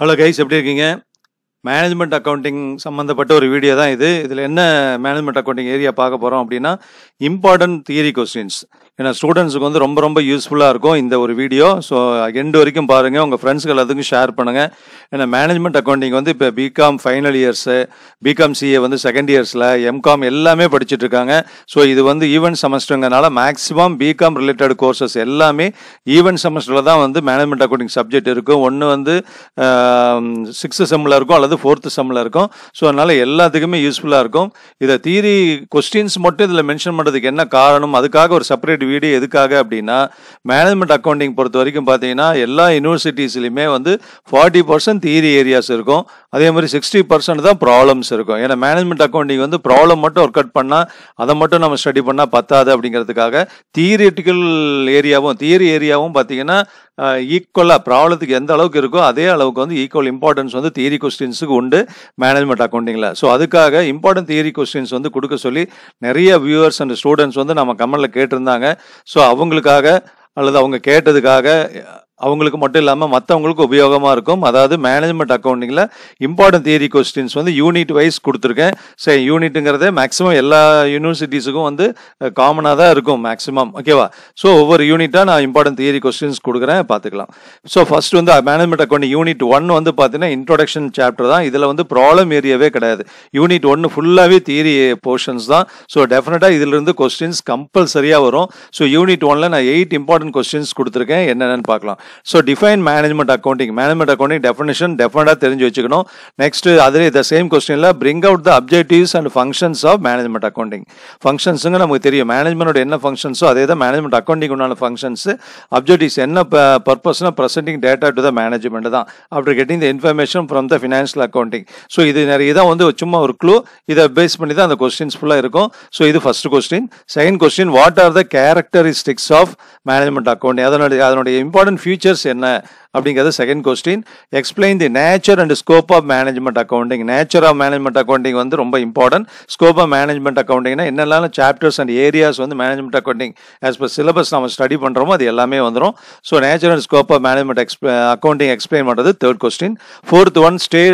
Hello guys எப்படி இருக்கீங்க management accounting சம்மந்தப்பட்ட ஒரு வீடியோ தான் இது இதில் என்ன மேனேஜ்மெண்ட் அக்கௌண்டிங் ஏரியா பார்க்க போகிறோம் அப்படின்னா இம்பார்ட்டன்ட் தியரி கொஸ்டின்ஸ் ஏன்னா ஸ்டூடெண்ட்ஸுக்கு வந்து ரொம்ப ரொம்ப யூஸ்ஃபுல்லாக இருக்கும் இந்த ஒரு வீடியோ ஸோ எண்டு வரைக்கும் பாருங்கள் உங்கள் ஃப்ரெண்ட்ஸ்கள் எல்லாத்துக்கும் ஷேர் பண்ணுங்கள் ஏன்னா மேனேஜ்மெண்ட் அக்கௌண்டிங் வந்து இப்போ BCom final years BCom CA வந்து செகண்ட் இயர்ஸில் எம்காம் எல்லாமே படிச்சுட்டு இருக்காங்க ஸோ இது வந்து ஈவெண்ட் செமஸ்டருங்கிறனால மேக்ஸிமம் பிகாம் ரிலேட்டட் கோர்சஸ் எல்லாமே ஈவெண்ட் செமஸ்டரில் தான் வந்து மேனேஜ்மெண்ட் அக்கௌண்டிங் சப்ஜெக்ட் இருக்கும் ஒன்று வந்து சிக்ஸ்த் செம்மில் இருக்கும் அல்லது ஃபோர்த்து செம்மில் இருக்கும் ஸோ அதனால் எல்லாத்துக்குமே யூஸ்ஃபுல்லாக இருக்கும் இதை தீரி கொஸ்டின்ஸ் மட்டும் இதில் மென்ஷன் பண்ணுறதுக்கு என்ன காரணம் அதுக்காக ஒரு செப்பரேட் வீடியோ எதுக்காக அப்படின்னா மேனேஜ்மெண்ட் அக்கௌண்டிங் பொறுத்த வரைக்கும் பார்த்தீங்கன்னா எல்லா யூனிவர்சிட்டிஸ்லையுமே வந்து ஃபார்ட்டி பர்சன்ட் தீரி ஏரியாஸ் இருக்கும் அதே மாதிரி சிக்ஸ்டி பர்சன்ட் தான் ப்ராப்ளம்ஸ் இருக்கும் ஏன்னா மேனேஜ்மெண்ட் அக்கௌண்டிங் வந்து ப்ராப்ளம் மட்டும் ஒர்க் அவுட் பண்ணால் அதை மட்டும் நம்ம ஸ்டடி பண்ணால் பத்தாது அப்படிங்கிறதுக்காக தீரிட்டிக்கல் ஏரியாவும் தியரி ஏரியாவும் பார்த்தீங்கன்னா ஈக்குவலாக ப்ராப்ளத்துக்கு எந்த அளவுக்கு இருக்கோ அதே அளவுக்கு வந்து ஈக்குவல் இம்பார்ட்டன்ஸ் வந்து தியரி கொஸ்டின்ஸுக்கு உண்டு மேனேஜ்மெண்ட் அக்கௌண்டிங்கில் ஸோ அதுக்காக இம்பார்ட்டன்ட் தியரி கொஸ்டின்ஸ் வந்து கொடுக்க சொல்லி நிறைய வியூவர்ஸ் அண்ட் ஸ்டூடெண்ட்ஸ் வந்து நம்ம கமெண்டில் கேட்டிருந்தாங்க ஸோ அவங்களுக்காக அல்லது அவங்க கேட்டதுக்காக அவங்களுக்கு மட்டும் இல்லாமல் மற்றவங்களுக்கு உபயோகமாக இருக்கும் அதாவது மேனேஜ்மெண்ட் அக்கௌண்டிங்கில் இம்பார்ட்டன்ட் தியரி கொஸ்டின்ஸ் வந்து யூனிட் வைஸ் கொடுத்துருக்கேன் சரி யூனிட்டுங்கிறது மேக்ஸிமம் எல்லா யூனிவர்சிட்டிஸுக்கும் வந்து காமனாக தான் இருக்கும் மேக்ஸிமம் ஓகேவா ஸோ ஒவ்வொரு யூனிட்டாக நான் இம்பார்ட்டன்ட் தியரி கொஸ்டின்ஸ் கொடுக்குறேன் பார்த்துக்கலாம் ஸோ ஃபர்ஸ்ட் வந்து மேனேஜ்மெண்ட் அக்கௌண்ட் யூனிட் ஒன் வந்து பார்த்தீங்கன்னா இன்ட்ரோடக்ஷன் சாப்டர் தான் இதில் வந்து ப்ராப்ளம் ஏரியாவே கிடையாது யூனிட் ஒன்று ஃபுல்லாகவே தியரி போர்ஷன்ஸ் தான் ஸோ டெஃபினட்டாக இதிலிருந்து கொஸ்டின்ஸ் கம்பல்சரியாக வரும் ஸோ யூனிட் ஒனில் நான் எயிட் இம்பார்ட்டன்ட் கொஸ்டின்ஸ் கொடுத்துருக்கேன் என்னென்னு பார்க்கலாம் so define management accounting management accounting definition டெஃபினட்டாக தெரிஞ்சு வச்சுக்கணும் நெக்ஸ்ட் அதில் இந்த சேம் கொஸ்டினில் bring out the objectives and functions of management accounting ஃபங்க்ஷன்ஸுங்க நமக்கு தெரியும் மேனேஜ்மெண்டோட என்ன ஃபங்க்ஷன்ஸோ அதே தான் மேனேஜ்மெண்ட் அக்கௌண்டிங் உண்டான ஃபங்க்ஷன்ஸ் அப்ஜெக்டிவ்ஸ் என்ன பர்பஸ்னால் presenting data to the management தான் after getting the information from the financial accounting so இது நிறைய தான் வந்து சும்மா ஒரு க்ளூ இதை பேஸ் பண்ணி தான் அந்த கொஸ்டின்ஸ் ஃபுல்லாக இருக்கும் ஸோ இது first question second question what are the characteristics of management accounting அதனுடைய அதனுடைய இம்பார்ட்டன்ட் ஃபியூச்சர் ஃபீச்சர்ஸ் என்ன அப்படிங்கிறது second question explain the nature and scope of management accounting nature of management accounting வந்து ரொம்ப இம்பார்ட்டன்ட் ஸ்கோப் ஆஃப் மேனேஜ்மெண்ட் அக்கௌண்டிங்னா என்னெல்லாம் chapters and areas வந்து management accounting as per syllabus நம்ம ஸ்டடி பண்ணுறோமோ அது எல்லாமே வந்துடும் so nature and scope of management எக்ஸ்ப அக்கௌண்டிங் எக்ஸ்பிளைன் பண்ணுறது third question fourth one stay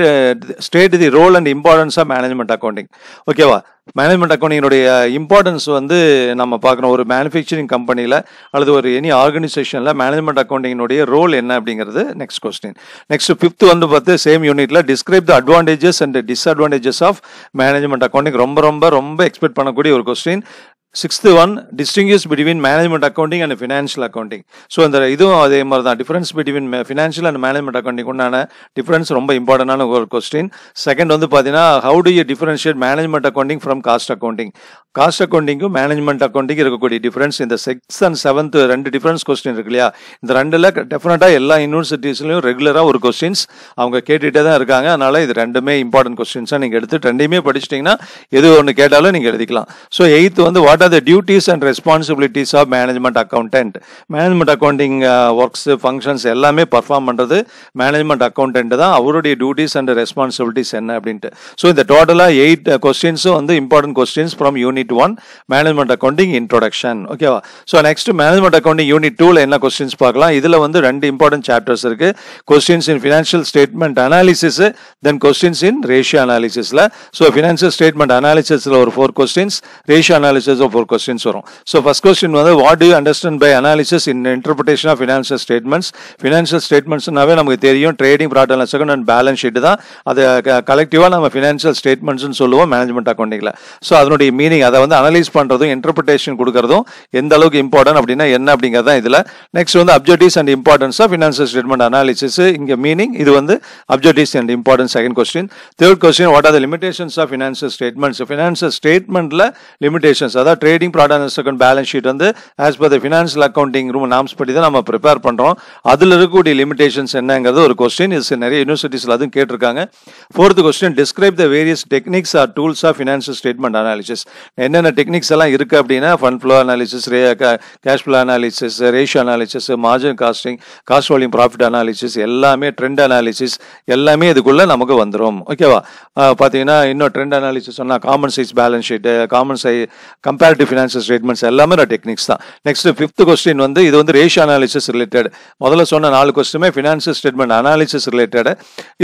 state the role and importance of management accounting ஓகேவா மேனேஜ்மெண்ட் அக்கௌண்டிங்கினுடைய இம்பார்ட்டன்ஸ் வந்து நம்ம பார்க்குறோம் ஒரு மேனுஃபேக்சரிங் கம்பெனியில் அல்லது ஒரு எனி ஆர்கனைசேஷனில் மேனேஜ்மெண்ட் அக்கௌண்டிங்கினுடைய ரோல் என்ன அப்படிங்கிறது வருது நெக்ஸ்ட் கொஸ்டின் நெக்ஸ்ட் ஃபிஃப்த் வந்து பார்த்து சேம் யூனிட்ல describe the advantages and disadvantages of management accounting ரொம்ப ரொம்ப ரொம்ப எக்ஸ்பெக்ட் பண்ணக்கூடிய ஒரு question sixth one distinguish between management accounting and financial accounting so அந்த இதுவும் அதே மாதிரி தான் difference between financial and management accounting உண்டான டிஃபரன்ஸ் ரொம்ப இம்பார்ட்டண்டான ஒரு கொஸ்டின் செகண்ட் வந்து பார்த்தீங்கன்னா how do you differentiate management accounting from cost accounting cost அக்கௌண்டிங்கும் மேனேஜ்மெண்ட் அக்கௌண்டிங் இருக்கக்கூடிய டிஃபரன்ஸ் இந்த சிக்ஸ் அண்ட் செவன்த் ரெண்டு டிஃபரன்ஸ் கொஸ்டின் இருக்கு இல்லையா இந்த ரெண்டில் டெஃபினட்டாக எல்லா யூனிவர்சிட்டிஸ்லையும் ரெகுலராக ஒரு கொஸ்டின்ஸ் அவங்க கேட்டுகிட்டே தான் இருக்காங்க அதனால் இது ரெண்டுமே இம்பார்ட்டன்ட் கொஸ்டின்ஸாக நீங்கள் எடுத்து ரெண்டையுமே படிச்சிட்டிங்கன்னா எது ஒன்று கேட்டாலும் நீங்கள் எழுதிக்கலாம் ஸோ எயித்து வந்து what are the duties and responsibilities of management accountant management accounting works functions எல்லாமே பர்ஃபார்ம் பண்ணுறது மேனேஜ்மெண்ட் அக்கௌண்டன்ட் தான் அவருடைய டியூட்டிஸ் அண்ட் ரெஸ்பான்சிபிலிட்டிஸ் என்ன அப்படின்ட்டு ஸோ இந்த டோட்டலாக எயிட் கொஸ்டின்ஸும் வந்து important questions from unit one management accounting introduction ஓகேவா so next management accounting unit டூவில் என்ன கொஸ்டின்ஸ் பார்க்கலாம் இதில் வந்து ரெண்டு இம்பார்ட்டன்ட் சாப்டர்ஸ் இருக்கு questions in financial statement analysis then questions in ratio அனாலிசிஸில் ஸோ ஃபினான்ஷியல் ஸ்டேட்மெண்ட் அனாலிசிஸில் ஒரு four questions ratio analysis four questions வரும் ஸோ ஃபஸ்ட் கொஸ்டின் வந்து what do understand by analysis in interpretation of financial statements ஃபினான்ஷியல் ஸ்டேட்மெண்ட்ஸ்னாவே நமக்கு தெரியும் trading broad and second and balance sheet தான் அது கலெக்டிவாக நம்ம ஃபினான்ஷியல் ஸ்டேட்மெண்ட்ஸ்னு சொல்லுவோம் மேனேஜ்மெண்ட் அக்கௌண்டிங்கில் ஸோ அதனுடைய மீனிங் அதை வந்து அனலைஸ் பண்ணுறதும் இன்டர்பிரேஷன் கொடுக்குறதும் எந்த அளவுக்கு இம்பார்ட்டன்ட் அப்படின்னா என்ன அப்படிங்கிறது தான் இதில் நெக்ஸ்ட் வந்து objectives and importance of financial statement analysis இங்கே மீனிங் இது வந்து objectives and importance second question third question what are the limitations of financial statements financial ஸ்டேட்மெண்ட்டில் limitations அதாவது அதாவது trading product and second balance sheet வந்து as per the financial accounting room norms படி தான் நம்ம prepare பண்ணுறோம் அதில் இருக்கக்கூடிய லிமிடேஷன்ஸ் என்னங்கிறது ஒரு கொஸ்டின் இது நிறைய யூனிவர்சிட்டிஸில் அதுவும் கேட்டிருக்காங்க fourth question describe the various techniques or tools of financial statement analysis என்னென்ன டெக்னிக்ஸ் எல்லாம் இருக்குது அப்படின்னா ஃபண்ட் ஃப்ளோ அனாலிசிஸ் ரே cash flow analysis ratio analysis margin costing cost volume profit analysis எல்லாமே ட்ரெண்ட் அனாலிசிஸ் எல்லாமே இதுக்குள்ளே நமக்கு வந்துடும் ஓகேவா பார்த்தீங்கன்னா இன்னும் ட்ரெண்ட் அனாலிசிஸ் சொன்னால் common size balance sheet common size compare comparative financial statements எல்லாமே நான் டெக்னிக்ஸ் தான் நெக்ஸ்ட் ஃபிஃப்த் கொஸ்டின் வந்து இது வந்து ரேஷியோ அனாலிசிஸ் ரிலேட்டட் முதல்ல சொன்ன நாலு கொஸ்டினுமே ஃபினான்ஷியல் ஸ்டேட்மெண்ட் அனாலிசிஸ் ரிலேட்டட்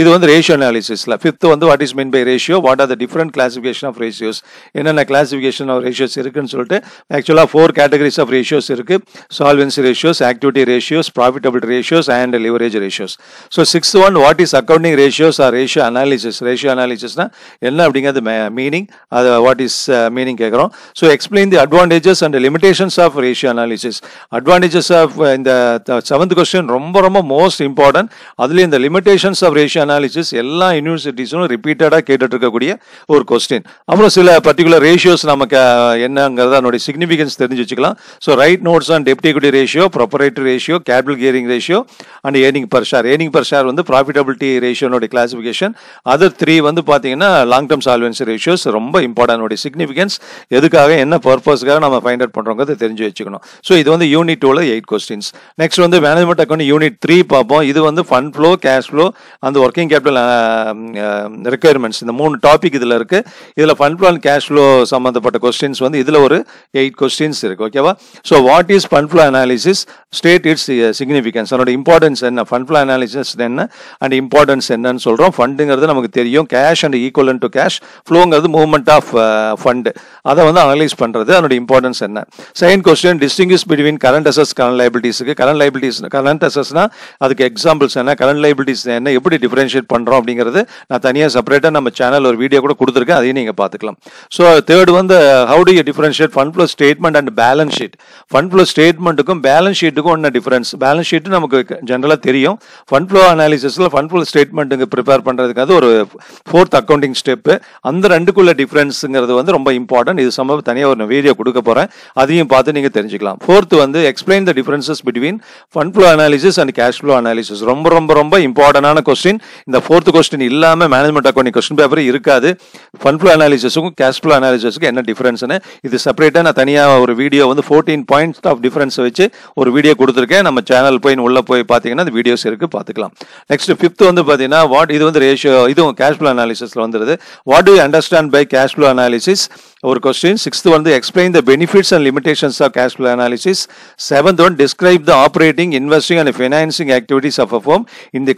இது வந்து ரேஷியோ அனாலிசிஸில் ஃபிஃப்த் வந்து what is mean by ratio what are the different classification of ratios என்னென்ன கிளாசிஃபிகேஷன் ஆஃப் ரேஷியோஸ் இருக்குன்னு சொல்லிட்டு ஆக்சுவலாக ஃபோர் கேட்டகரிஸ் ஆஃப் ரேஷியோஸ் இருக்கு solvency ratios activity ratios profitable ratios and leverage ratios so sixth one what is accounting ratios or ratio analysis ratio அனாலிசிஸ்னா என்ன அப்படிங்கிறது meaning அது what is meaning கேட்குறோம் so X explain the advantages and the limitations of ratio analysis. Advantages of uh, in the, the seventh question, ரொம்ப ரொம்ப most important அதுலேயும் இந்த limitations of ratio analysis எல்லா யுனிவர்சிட்டிஸும் ரிப்பீட்டடாக கேட்டுட்டு இருக்கக்கூடிய ஒரு கொஸ்டின் அப்புறம் சில பர்டிகுலர் ரேஷியோஸ் நமக்கு uh, என்னங்கிறத அதனுடைய சிக்னிஃபிகன்ஸ் தெரிஞ்சு வச்சுக்கலாம் ஸோ ரைட் நோட்ஸ் அண்ட் டெப்டி ratio proprietary ratio capital gearing ratio and earning per share earning per share வந்து ப்ராஃபிட்டபிலிட்டி ரேஷியோனுடைய கிளாசிஃபிகேஷன் அதர் த்ரீ வந்து பார்த்தீங்கன்னா லாங் டேர்ம் சால்வன்சி ரேஷியோஸ் ரொம்ப இம்பார்ட்டன்ட் சிக்னிஃபிகன்ஸ் எதுக்காக என்ன பர்பஸ்க்காக நம்ம ஃபைண்ட் அவுட் பண்ணுறோங்கிறத தெரிஞ்சு வச்சுக்கணும் ஸோ இது வந்து யூனிட் டூவில் எயிட் கொஸ்டின்ஸ் நெக்ஸ்ட் வந்து மேனேஜ்மெண்ட் அக்கௌண்ட் யூனிட் த்ரீ பார்ப்போம் இது வந்து ஃபண்ட் ஃப்ளோ கேஷ் ஃப்ளோ அந்த ஒர்க்கிங் கேபிட்டல் ரெக்குயர்மெண்ட்ஸ் இந்த மூணு டாபிக் இதில் இருக்குது இதில் fund flow and cash flow சம்மந்தப்பட்ட கொஸ்டின்ஸ் வந்து இதில் ஒரு எயிட் கொஸ்டின்ஸ் இருக்குது ஓகேவா so what is fund flow analysis state its significance அதனோட இம்பார்ட்டன்ஸ் என்ன ஃபண்ட் ஃப்ளோ அனாலிசிஸ் என்ன அண்ட் இம்பார்ட்டன்ஸ் என்னன்னு சொல்கிறோம் ஃபண்டுங்கிறது நமக்கு தெரியும் cash and equivalent to cash ஃப்ளோங்கிறது மூவ்மெண்ட் ஆஃப் ஃபண்டு அதை வந்து அனலைஸ் பண்ண பண்ணுறது அதனுடைய இம்பார்ட்டன்ஸ் என்ன second question distinguish between current அசஸ் கரண்ட் லைபிலிட்டிஸுக்கு கரண்ட் லைபிலிட்டிஸ் கரண்ட் அசஸ்னா அதுக்கு எக்ஸாம்பிள்ஸ் என்ன கரண்ட் லைபிலிட்டிஸ் என்ன எப்படி டிஃபரன்ஷியேட் பண்ணுறோம் அப்படிங்கிறது நான் தனியாக செப்பரேட்டாக நம்ம சேனல் ஒரு வீடியோ கூட கொடுத்துருக்கேன் அதையும் நீங்கள் பார்த்துக்கலாம் ஸோ தேர்ட் வந்து how do you differentiate fund flows statement and balance sheet fund flow ஸ்டேட்மெண்ட்டுக்கும் பேலன்ஸ் ஷீட்டுக்கும் ஒன்றும் டிஃபரன்ஸ் பேலன்ஸ் ஷீட்டு நமக்கு ஜென்ரலாக தெரியும் ஃபண்ட் ஃப்ளோ அனாலிசிஸில் ஃபண்ட் ஃப்ளோ ஸ்டேட்மெண்ட்டுங்க ப்ரிப்பேர் பண்ணுறதுக்கு அது ஒரு ஃபோர்த் அக்கௌண்டிங் ஸ்டெப்பு அந்த ரெண்டுக்குள்ள டிஃபரன்ஸுங்கிறது வந்து ரொம்ப இம்பார்ட்டன்ட் இது சம்பவம் தனியாக ஒரு நான் வீடியோ கொடுக்க போகிறேன் அதையும் பார்த்து நீங்கள் தெரிஞ்சுக்கலாம் ஃபோர்த்து வந்து explain the differences between fund flow analysis and cash flow analysis ரொம்ப ரொம்ப ரொம்ப இம்பார்ட்டண்டான கொஸ்டின் இந்த ஃபோர்த் கொஸ்டின் இல்லாமல் மேனேஜ்மெண்ட் அக்கௌண்ட் கொஸ்டின் பேப்பர் இருக்காது ஃபண்ட் ஃப்ளோ அனாலிசிஸுக்கும் கேஷ் ஃபுல் அனாலிசிஸுக்கும் என்ன டிஃபரன்ஸ்னு இது செப்பரேட்டாக நான் தனியாக ஒரு வீடியோ வந்து ஃபோர்டீன் பாயிண்ட்ஸ் ஆஃப் டிஃபரன்ஸ் வச்சு ஒரு வீடியோ கொடுத்துருக்கேன் நம்ம சேனல் போய் உள்ளே போய் பார்த்தீங்கன்னா அந்த வீடியோஸ் இருக்கு பார்த்துக்கலாம் நெக்ஸ்ட் ஃபிஃப்த் வந்து பார்த்தீங்கன்னா வாட் இது வந்து ரேஷியோ இதுவும் கேஷ் ஃப்ளோ அனாலிசிஸ்ல வந்துருது what do understand by cash flow analysis ஒரு கொஸ்டின் சிக்ஸ்த் வந்து explain the benefits and limitations of cash flow analysis seventh one describe the operating investing and financing activities of a firm in the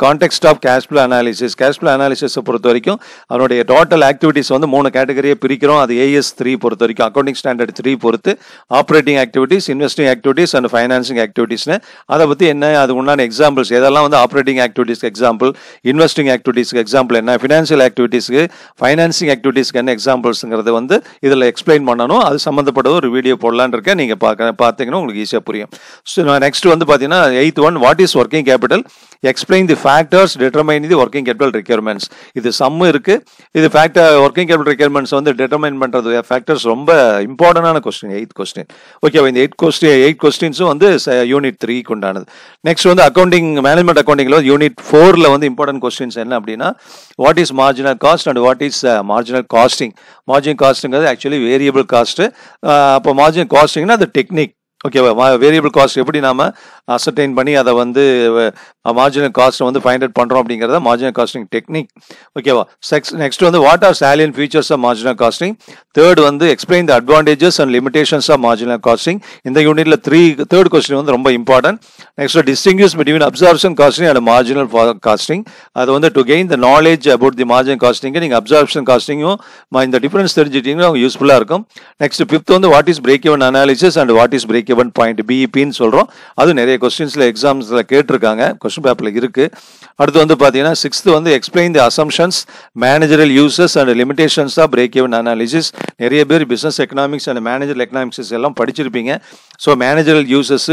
of cash flow analysis cash flow அனாலிசிஸை பொறுத்த வரைக்கும் அவனுடைய total activities வந்து மூணு கேட்டகரியை பிரிக்கிறோம் அது as three பொறுத்த வரைக்கும் அக்கௌண்டிங் ஸ்டாண்டர்ட் த்ரீ பொறுத்து operating activities investing activities and financing ஆக்டிவிட்டிஸ்னு அதை பற்றி என்ன அது உண்டான எக்ஸாம்பிள்ஸ் இதெல்லாம் வந்து ஆப்ரேட்டிங் ஆக்டிவிட்டிஸ்க்கு எக்ஸாம்பிள் இன்வெஸ்டிங் ஆக்டிவிட்டிஸ்க்கு எக்ஸாம்பிள் என்ன ஃபினான்சியல் ஆக்டிவிட்டிஸ்க்கு ஃபைனான்சிங் ஆக்டிவிட்டிஸ்க்கு என்ன எக்ஸாம்பிள்ஸுங்கிறது வந்து இது இதில் எக்ஸ்பிளைன் பண்ணணும் அது சம்மந்தப்பட்ட ஒரு வீடியோ போடலான் இருக்கேன் நீங்கள் பார்க்க பார்த்தீங்கன்னா உங்களுக்கு ஈஸியாக புரியும் ஸோ நான் நெக்ஸ்ட் வந்து பார்த்தீங்கன்னா eighth one what is working capital explain the factors determine the working capital requirements இது சம்மு இருக்குது இது ஃபேக்டர் ஒர்க்கிங் கேபிட்டல் ரெக்யர்மெண்ட்ஸ் வந்து டிட்டர்மைன் பண்ணுறது ஃபேக்டர்ஸ் ரொம்ப இம்பார்ட்டண்டான கொஸ்டின் எயித் கொஸ்டின் ஓகேவா இந்த எயிட் கொஸ்டின் எயிட் கொஸ்டின்ஸும் வந்து யூனிட் த்ரீக்கு உண்டானது நெக்ஸ்ட் வந்து அக்கௌண்டிங் மேனேஜ்மெண்ட் அக்கௌண்டிங்கில் யூனிட் ஃபோரில் வந்து இம்பார்ட்டன்ட் கொஸ்டின்ஸ் என்ன அப்படின்னா what is marginal cost and what is marginal costing marginal காஸ்ட்டுங்கிறது ஆக்சுவலி ஆக்சுவலி வேரியபிள் காஸ்ட்டு அப்போ மார்ஜின் காஸ்டிங்னா அது டெக்னிக் ஓகேவா வேரியபிள் காஸ்ட் எப்படி நாம் அசர்டைன் பண்ணி அதை வந்து மார்ஜினல் காஸ்ட்டை வந்து ஃபைண்ட் அவுட் பண்ணுறோம் அப்படிங்கிறத மார்ஜினல் காஸ்டிங் டெக்னிக் ஓகேவா செக்ஸ் நெக்ஸ்ட் வந்து what are salient and features of marginal costing third வந்து explain the advantages and limitations of marginal costing இந்த யூனிட்டில் த்ரீ தேர்ட் கொஸ்டின் வந்து ரொம்ப important next distinguish between absorption costing and marginal costing அது வந்து to gain the knowledge about the marginal காஸ்டிங்கு நீங்கள் absorption காஸ்டிங்கும் இந்த டிஃபரன்ஸ் அவங்க யூஸ்ஃபுல்லாக இருக்கும் நெக்ஸ்ட் ஃபிஃப்த் வந்து வாட் இஸ் பிரேக் இவன் analysis and what is break even point பிஇபின்னு e சொல்கிறோம் அதுவும் நிறைய கொஸ்டின்ஸில் எக்ஸாம்ஸில் கேட்டிருக்காங்க கொஸ்டின் பேப்பரில் இருக்குது அடுத்து வந்து பார்த்தீங்கன்னா சிக்ஸ்த்து வந்து explain the assumptions managerial uses and limitations of break even analysis நிறைய பேர் business economics and manager economics எல்லாம் படிச்சிருப்பீங்க ஸோ மேனேஜரல் யூசஸ்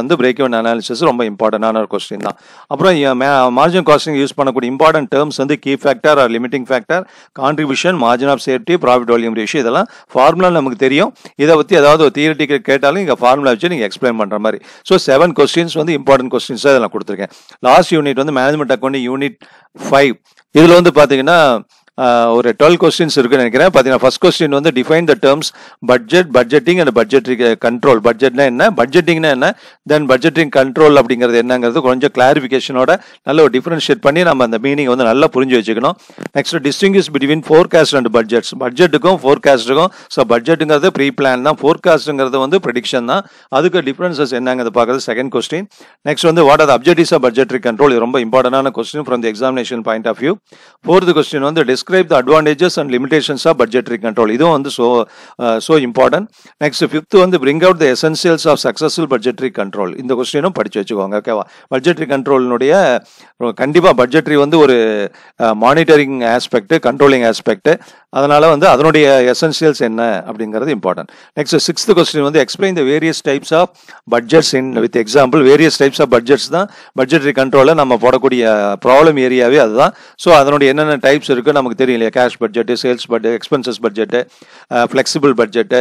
வந்து பிரேக் ஈவன் அனாலிசிஸ் ரொம்ப இம்பார்ட்டண்டான ஒரு கொஸ்டின் தான் அப்புறம் மார்ஜின் காஸ்டிங் யூஸ் பண்ணக்கூடிய இம்பார்ட்டன்ட் டேர்ம்ஸ் வந்து key factor or limiting factor contribution margin of safety profit volume ratio இதெல்லாம் ஃபார்முலா நமக்கு தெரியும் இதை பற்றி ஏதாவது ஒரு தியரிட்டிக்கல் கேட்டாலும் இங்கே ஃபார்முலா வச்சு நீங்கள் எக்ஸ்பிளைன் பண்ணுற மாதிரி ஸோ செவன் கொஸ்டின்ஸ் வந்து இம்பார்ட்டன்ட் தான் இதெல்லாம் கொடுத்துருக்கேன் லாஸ்ட் யூனிட் வந்து மேனேஜ்மெண்ட் அக்கௌண்ட் யூனிட் ஃபைவ் இதில் வந்து பார்த்தீங்கன்னா ஒரு டுவெல் கொஸ்டின்ஸ் இருக்குன்னு நினைக்கிறேன் பார்த்தீங்கன்னா ஃபஸ்ட் கொஸ்டின் வந்து define the terms budget budgeting and budgetary control பட்ஜெட்னா என்ன பட்ஜெட்டிங்னா என்ன தென் பட்ஜெட்டிங் கண்ட்ரோல் அப்படிங்கிறது என்னங்கிறது கொஞ்சம் கிளாரிஃபிகேஷனோட நல்ல ஒரு டிஃபரன்ஷியேட் பண்ணி நம்ம அந்த மீனிங் வந்து நல்லா புரிஞ்சு வச்சுக்கணும் next distinguish between forecast and budgets பட்ஜெட்டுக்கும் ஃபோர்காஸ்ட்டுக்கும் ஸோ பட்ஜெட்டுங்கிறது ப்ரீ பிளான் தான் ஃபோர்காஸ்ட்டுங்கிறது வந்து ப்ரடிக்ஷன் தான் அதுக்கு டிஃப்ரென்சஸ் என்னங்கிறது பார்க்குறது செகண்ட் கொஸ்டின் நெக்ஸ்ட் வந்து what are objectives of budgetary control ரொம்ப இம்பார்ட்டன்டான question from the examination point of view fourth question வந்து டிஸ்க் describe the advantages and limitations of budgetary control இதுவும் வந்து so so important next fifth வந்து bring out the essentials of successful budgetary control இந்த கொஸ்டினும் படித்து வச்சுக்கோங்க ஓகேவா பட்ஜெட்ரி கண்ட்ரோலினுடைய கண்டிப்பாக பட்ஜெட்ரி வந்து ஒரு மானிட்டரிங் ஆஸ்பெக்ட் கண்ட்ரோலிங் ஆஸ்பெக்ட் அதனால் வந்து அதனுடைய எசென்சியல்ஸ் என்ன அப்படிங்கிறது இம்பார்ட்டன்ட் நெக்ஸ்ட் சிக்ஸ்த் கொஸ்டின் வந்து explain the various types of budgets in with example various types of budgets தான் பட்ஜெட்ரி கண்ட்ரோலில் நம்ம போடக்கூடிய ப்ராப்ளம் ஏரியாவே அதுதான் ஸோ அதனுடைய என்னென்ன டைப்ஸ் இருக்குது நமக்கு தெரியும் இல்லையா cash budget sales budget expenses budget flexible budget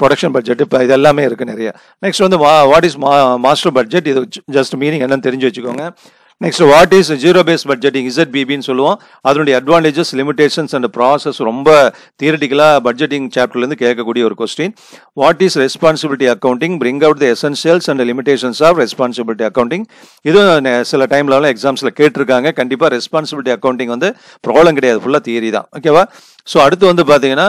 production budget இப்போ இது எல்லாமே இருக்குது நிறையா நெக்ஸ்ட் வந்து வா வாட் இஸ் மா மாஸ்டர் பட்ஜெட் இது ஜஸ்ட் மீனிங் என்னன்னு தெரிஞ்சு வச்சுக்கோங்க next what is zero base budgeting Z பிபின்னு சொல்லுவோம் அதனுடைய அட்வான்டேஜஸ் லிமிடேஷன்ஸ் அண்ட் ப்ராசஸ் ரொம்ப தியரட்டிக்கலாக பட்ஜெட்டிங் சாப்டர்லேருந்து கேட்கக்கூடிய ஒரு question what is responsibility accounting bring out the essentials and limitations of responsibility accounting இதுவும் சில டைம்லலாம் எக்ஸாம்ஸில் கேட்டிருக்காங்க கண்டிப்பாக ரெஸ்பான்சிபிலிட்டி அக்கௌண்டிங் வந்து ப்ராப்ளம் கிடையாது ஃபுல்லாக தியரி தான் ஓகேவா ஸோ அடுத்து வந்து பார்த்தீங்கன்னா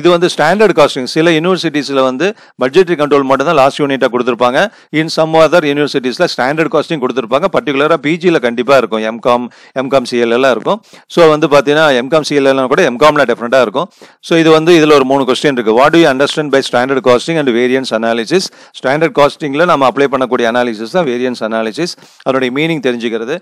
இது வந்து ஸ்டாண்டர்ட் காஸ்டிங் சில யூனிவர்சிட்டிஸில் வந்து பட்ஜெட்ரி கண்ட்ரோல் மட்டும் தான் லாஸ்ட் யூனிட்டாக கொடுத்துருப்பாங்க இன் சம் அதர் யூனிவர்சிட்டிஸில் ஸ்டாண்டர்ட் காஸ்டிங் கொடுத்துருப்பாங்க பர்டிகுலராக பிஜியில் கண்டிப்பாக இருக்கும் எம்காம் எம்காம் சிஎல் எல்லாம் இருக்கும் ஸோ வந்து பார்த்தீங்கன்னா எம்காம் சிஎல் எல்லாம் கூட எம்காமில் டெஃபினட்டாக இருக்கும் ஸோ இது வந்து இதில் ஒரு மூணு கொஸ்டின் இருக்குது what you understand by standard costing and variance analysis standard காஸ்டிங்கில் நம்ம அப்ளை பண்ணக்கூடிய அனாலிசிஸ் தான் வேரியன்ஸ் அனாலிசிஸ் அதனுடைய மீனிங் தெரிஞ்சுக்கிறது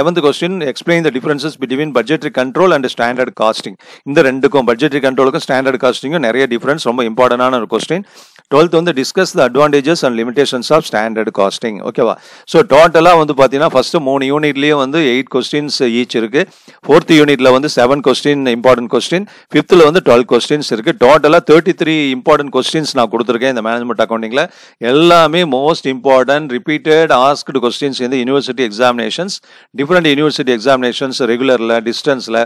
eleventh question explain the differences between budgetary control and standard costing இந்த ரெண்டுக்கும் பட்ஜெட்ரி கண்ட்ரோலுக்கும் ஸ்டாண்டர்ட் காஸ்டிங்கும் நிறைய டிஃபரன்ஸ் ரொம்ப இம்பார்ட்டண்டான ஒரு கொஸ்டின் டுவெல்த் வந்து discuss the advantages and limitations of standard costing ஓகேவா ஸோ டோட்டலாக வந்து பார்த்தீங்கன்னா ஃபஸ்ட்டு மூணு யூனிட்லேயும் வந்து எயிட் கொஸ்டின்ஸ் ஈச் இருக்குது ஃபோர்த் யூனிட்டில் வந்து செவன் கொஸ்டின் இம்பார்ட்டன்ட் கொஸ்டின் ஃபிஃப்த்தில் வந்து டுவெல் கொஸ்டின்ஸ் இருக்குது டோட்டலாக தேர்ட்டி த்ரீ இம்பார்ட்டன்ட் கொஸ்டின்ஸ் நான் கொடுத்துருக்கேன் இந்த மேனேஜ்மெண்ட் அக்கௌண்டிங்கில் எல்லாமே most important repeated asked questions வந்து university examinations different university examinations ரெகுலரில் டிஸ்டன்ஸில்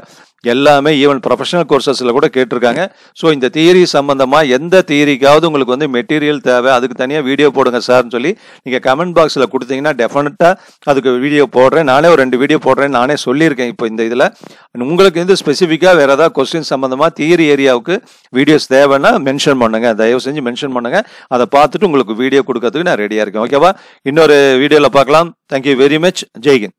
எல்லாமே ஈவன் ப்ரொஃபஷனல் கோர்சஸில் கூட கேட்டிருக்காங்க ஸோ இந்த தியரி சம்மந்தமாக எந்த தியரிக்காவது உங்களுக்கு வந்து மெட்டீரியல் தேவை அதுக்கு தனியாக வீடியோ போடுங்க சார்னு சொல்லி நீங்கள் கமெண்ட் பாக்ஸில் கொடுத்தீங்கன்னா டெஃபினட்டாக அதுக்கு வீடியோ போடுறேன் நானே ஒரு ரெண்டு வீடியோ போடுறேன் நானே சொல்லியிருக்கேன் இப்போ இந்த இதில் உங்களுக்கு வந்து ஸ்பெசிஃபிக்காக வேறு ஏதாவது கொஸ்டின் சம்மந்தமாக தியரி ஏரியாவுக்கு வீடியோஸ் தேவைன்னா மென்ஷன் பண்ணுங்கள் தயவு செஞ்சு மென்ஷன் பண்ணுங்கள் அதை பார்த்துட்டு உங்களுக்கு வீடியோ கொடுக்கறதுக்கு நான் ரெடியாக இருக்கேன் ஓகேவா இன்னொரு வீடியோவில் பார்க்கலாம் தேங்க்யூ வெரி மச் ஜெய்கின்